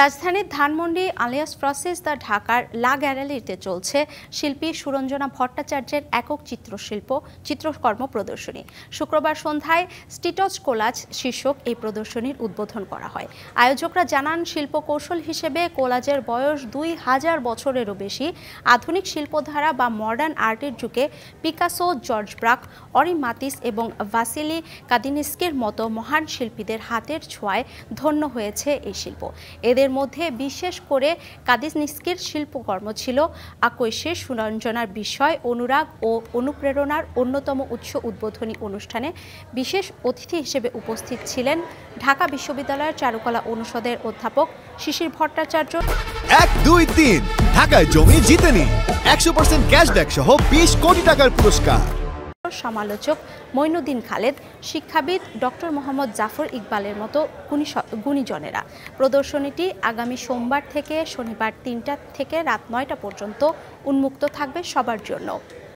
রাজধানীর Dhanmondi alias process the ঢাকার লা গ্যালারিতে চলছে শিল্পী সুরঞ্জনা ভট্টাচার্যের একক চিত্রশিল্প চিত্রকর্ম প্রদর্শনী শুক্রবার সন্ধ্যায় স্টিটস কোলাজ শীর্ষক এই প্রদর্শনীর উদ্বোধন করা হয় আয়োজকরা জানান শিল্প কৌশল হিসেবে কোলাজের বয়স দুই হাজার বছরেরও বেশি আধুনিক শিল্পধারা বা মডার্ন আর্টের যুগে পিকাসো জর্জ ব্রাক অরি মাতিস এবং ভাসিলি কাদিনিস্কের মতো মহান শিল্পীদের হাতের ছোঁয়ায় ধন্য হয়েছে এই শিল্প এদের মধ্যে বিশেষ করে কাদিস নিস্কির শিল্পকর্ম ছিল আকৈশের সুরঞ্জনার বিষয় অনুরাগ ও অনুপ্রেরণার অন্যতম উৎস উদ্বোধনী অনুষ্ঠানে বিশেষ অতিথি হিসেবে উপস্থিত ছিলেন ঢাকা বিশ্ববিদ্যালয়ের চারুকলা অনুষদের অধ্যাপক শিশির ভট্টাচার্য এক দুই তিন ঢাকায় জমি জিতেনি একশো পার্সেন্ট ক্যাশব্যাক সহ বিশ কোটি টাকার পুরস্কার সমালোচক মৈনুদ্দিন খালেদ শিক্ষাবিদ ডক্টর মোহাম্মদ জাফর ইকবালের মতো গুণী গুণীজনেরা প্রদর্শনীটি আগামী সোমবার থেকে শনিবার তিনটা থেকে রাত নয়টা পর্যন্ত উন্মুক্ত থাকবে সবার জন্য